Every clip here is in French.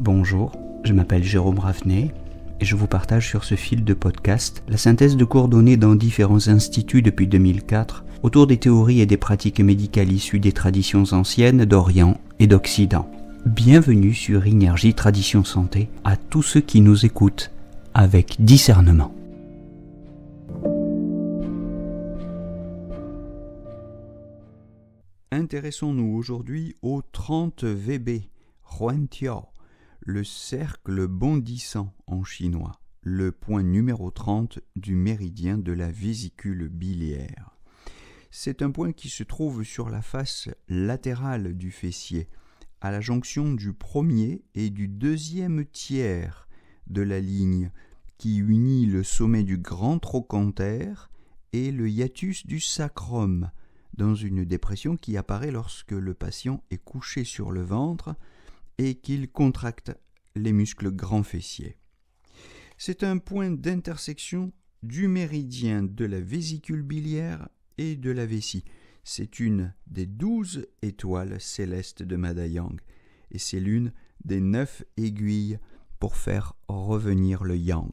Bonjour, je m'appelle Jérôme Ravenet et je vous partage sur ce fil de podcast la synthèse de cours dans différents instituts depuis 2004 autour des théories et des pratiques médicales issues des traditions anciennes d'Orient et d'Occident. Bienvenue sur Inergie Tradition Santé à tous ceux qui nous écoutent avec discernement. Intéressons-nous aujourd'hui aux 30 VB, Juan le cercle bondissant en chinois, le point numéro 30 du méridien de la vésicule biliaire. C'est un point qui se trouve sur la face latérale du fessier, à la jonction du premier et du deuxième tiers de la ligne qui unit le sommet du grand trochanter et le hiatus du sacrum, dans une dépression qui apparaît lorsque le patient est couché sur le ventre et qu'il contracte les muscles grands fessiers. C'est un point d'intersection du méridien de la vésicule biliaire et de la vessie. C'est une des douze étoiles célestes de Yang, et c'est l'une des neuf aiguilles pour faire revenir le yang.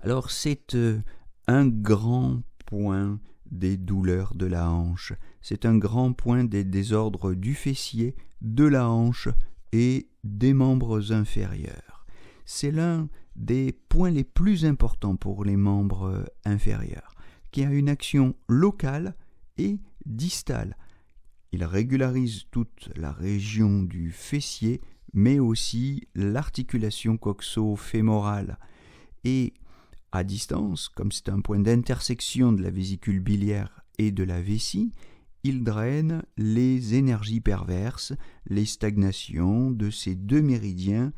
Alors c'est euh, un grand point des douleurs de la hanche. C'est un grand point des désordres du fessier, de la hanche et des membres inférieurs. C'est l'un des points les plus importants pour les membres inférieurs, qui a une action locale et distale. Il régularise toute la région du fessier, mais aussi l'articulation coxo-fémorale, et à distance, comme c'est un point d'intersection de la vésicule biliaire et de la vessie, il draine les énergies perverses, les stagnations de ces deux méridiens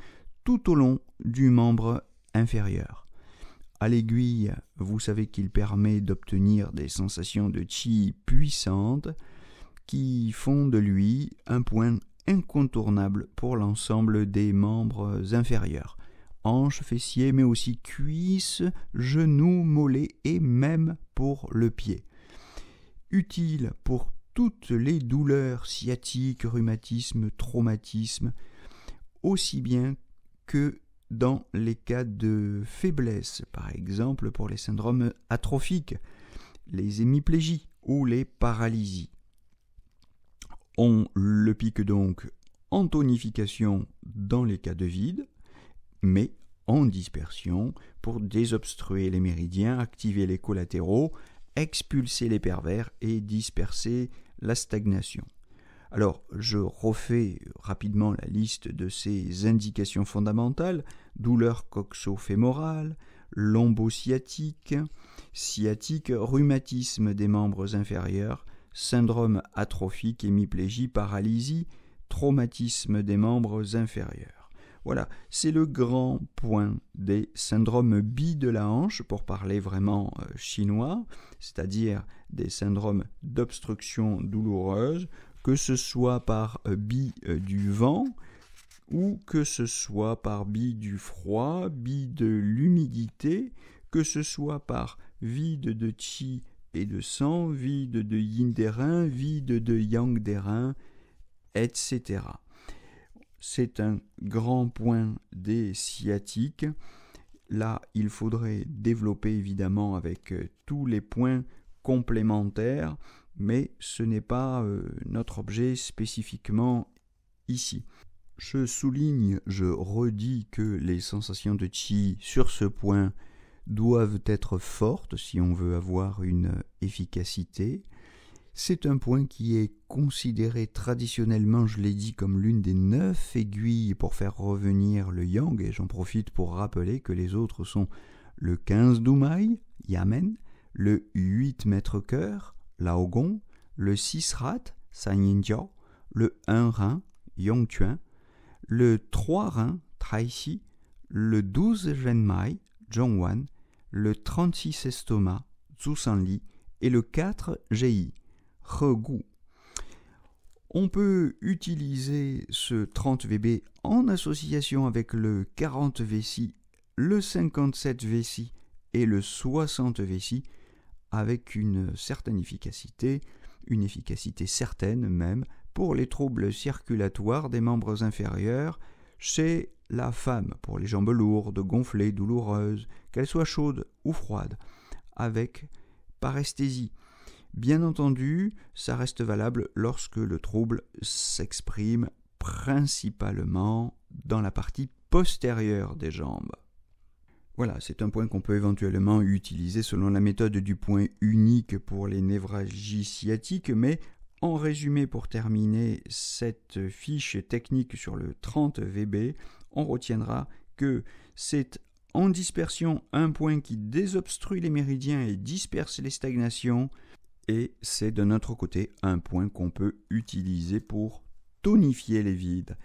tout au long du membre inférieur. À l'aiguille, vous savez qu'il permet d'obtenir des sensations de chi puissantes qui font de lui un point incontournable pour l'ensemble des membres inférieurs hanches, fessiers, mais aussi cuisses, genoux, mollets et même pour le pied. Utile pour toutes les douleurs sciatiques, rhumatismes, traumatismes, aussi bien que dans les cas de faiblesse, par exemple pour les syndromes atrophiques, les hémiplégies ou les paralysies. On le pique donc en tonification dans les cas de vide, mais en dispersion pour désobstruer les méridiens, activer les collatéraux, expulser les pervers et disperser la stagnation. Alors, je refais rapidement la liste de ces indications fondamentales douleur coxo-fémorale, lombosciatique, sciatique, rhumatisme des membres inférieurs, syndrome atrophique, hémiplégie, paralysie, traumatisme des membres inférieurs. Voilà, c'est le grand point des syndromes bi de la hanche, pour parler vraiment euh, chinois, c'est-à-dire des syndromes d'obstruction douloureuse, que ce soit par euh, bi euh, du vent, ou que ce soit par bi du froid, bi de l'humidité, que ce soit par vide de qi et de sang, vide de yin des reins, vide de yang des reins, etc c'est un grand point des sciatiques. Là, il faudrait développer évidemment avec euh, tous les points complémentaires, mais ce n'est pas euh, notre objet spécifiquement ici. Je souligne, je redis que les sensations de chi sur ce point doivent être fortes si on veut avoir une efficacité. C'est un point qui est considéré traditionnellement, je l'ai dit, comme l'une des neuf aiguilles pour faire revenir le yang, et j'en profite pour rappeler que les autres sont le 15 Doumaï, Yamen, le 8 mètre cœur, Laogon, le 6 Rat, sanyinjiao, le 1 rein, Yongtuan, le 3 rein, traishi, le 12 genmai, Zhongwan, le 36 Estomac, zusanli et le 4 Ji. On peut utiliser ce 30VB en association avec le 40 VC, le 57 VC et le 60 VC avec une certaine efficacité, une efficacité certaine même, pour les troubles circulatoires des membres inférieurs chez la femme, pour les jambes lourdes, gonflées, douloureuses, qu'elles soient chaudes ou froides, avec paresthésie, Bien entendu, ça reste valable lorsque le trouble s'exprime principalement dans la partie postérieure des jambes. Voilà, c'est un point qu'on peut éventuellement utiliser selon la méthode du point unique pour les névralgies sciatiques, mais en résumé pour terminer cette fiche technique sur le 30 VB, on retiendra que c'est en dispersion un point qui désobstruit les méridiens et disperse les stagnations, et c'est de notre côté un point qu'on peut utiliser pour tonifier les vides,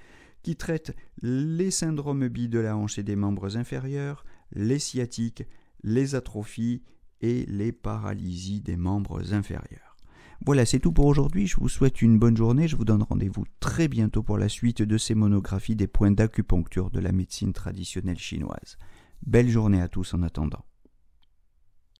qui traite les syndromes billes de la hanche et des membres inférieurs, les sciatiques, les atrophies et les paralysies des membres inférieurs. Voilà, c'est tout pour aujourd'hui. Je vous souhaite une bonne journée. Je vous donne rendez-vous très bientôt pour la suite de ces monographies des points d'acupuncture de la médecine traditionnelle chinoise. Belle journée à tous en attendant.